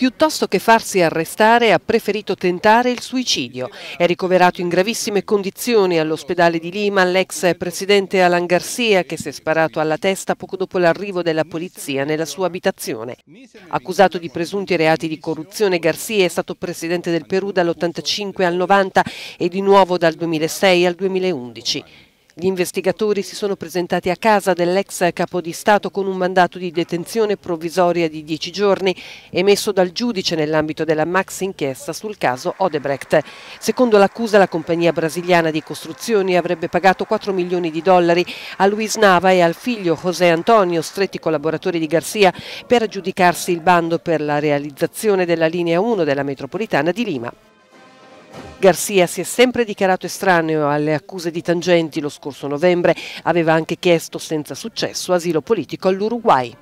Piuttosto che farsi arrestare ha preferito tentare il suicidio. È ricoverato in gravissime condizioni all'ospedale di Lima l'ex presidente Alan Garcia che si è sparato alla testa poco dopo l'arrivo della polizia nella sua abitazione. Accusato di presunti reati di corruzione, Garcia è stato presidente del Perù dall'85 al 90 e di nuovo dal 2006 al 2011. Gli investigatori si sono presentati a casa dell'ex capo di Stato con un mandato di detenzione provvisoria di 10 giorni emesso dal giudice nell'ambito della max inchiesta sul caso Odebrecht. Secondo l'accusa la compagnia brasiliana di costruzioni avrebbe pagato 4 milioni di dollari a Luis Nava e al figlio José Antonio, stretti collaboratori di Garcia, per aggiudicarsi il bando per la realizzazione della linea 1 della metropolitana di Lima. Garcia si è sempre dichiarato estraneo alle accuse di tangenti. Lo scorso novembre aveva anche chiesto senza successo asilo politico all'Uruguay.